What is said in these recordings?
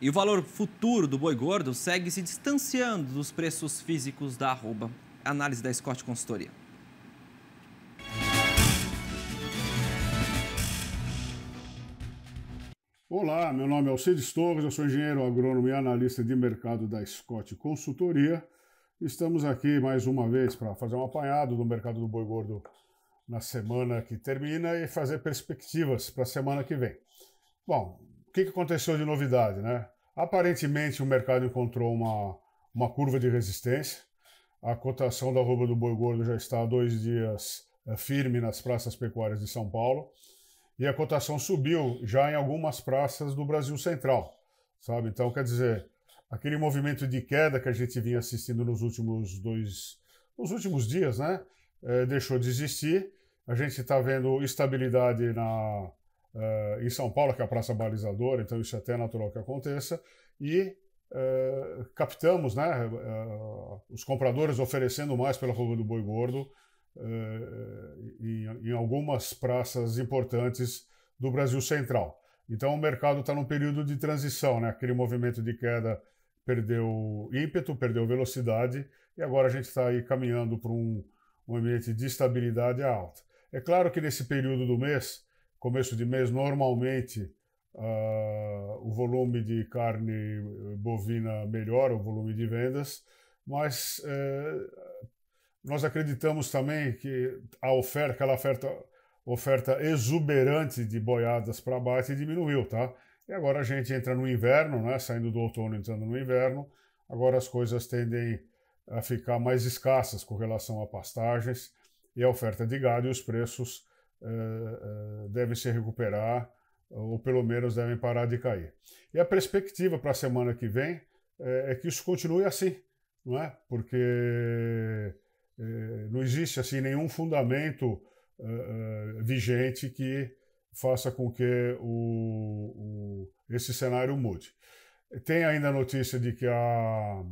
E o valor futuro do boi gordo segue se distanciando dos preços físicos da arroba. Análise da Scott Consultoria. Olá, meu nome é Alcides Torres, eu sou engenheiro agrônomo e analista de mercado da Scott Consultoria. Estamos aqui mais uma vez para fazer um apanhado do mercado do boi gordo na semana que termina e fazer perspectivas para a semana que vem. Bom, o que, que aconteceu de novidade, né? Aparentemente o mercado encontrou uma, uma curva de resistência. A cotação da roupa do boi gordo já está há dois dias eh, firme nas praças pecuárias de São Paulo e a cotação subiu já em algumas praças do Brasil Central, sabe? Então, quer dizer, aquele movimento de queda que a gente vinha assistindo nos últimos dois, nos últimos dias, né? É, deixou de existir. A gente está vendo estabilidade na, Uh, em São Paulo, que é a praça balizadora, então isso é até natural que aconteça, e uh, captamos né, uh, os compradores oferecendo mais pela Rua do Boi Gordo em, em, algumas praças importantes do Brasil Central. Então o mercado está num período de transição, né? aquele movimento de queda perdeu ímpeto, perdeu velocidade, e agora a gente está aí caminhando para um, um ambiente de estabilidade alta. É claro que nesse período do mês, começo de mês, normalmente uh, o volume de carne eh, bovina melhora, o volume de vendas, mas uh, nós acreditamos também que a oferta, aquela oferta, oferta exuberante de boiadas para baixo diminuiu, tá? E agora a gente entra no inverno, né? Saindo do outono, entrando no inverno, agora as coisas tendem a ficar mais escassas com relação a pastagens e a oferta de gado e os preços eh, eh, devem se recuperar ou pelo menos devem parar de cair. E a perspectiva para a semana que vem é, é, que isso continue assim, não é? Porque é, não existe assim nenhum fundamento é, vigente que faça com que o, o, esse cenário mude. Tem ainda a notícia de que a,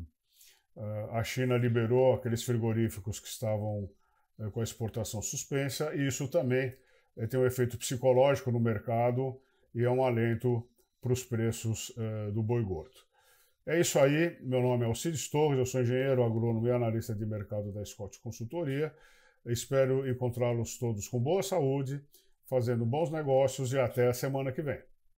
a China liberou aqueles frigoríficos que estavam eh, com a exportação suspensa, e isso também eh, tem um efeito psicológico no mercado e é um alento para os preços eh, do boi gordo. É isso aí, meu nome é Alcides Torres, eu sou engenheiro agrônomo e analista de mercado da Scott Consultoria. Espero encontrá-los todos com boa saúde, fazendo bons negócios e até a semana que vem.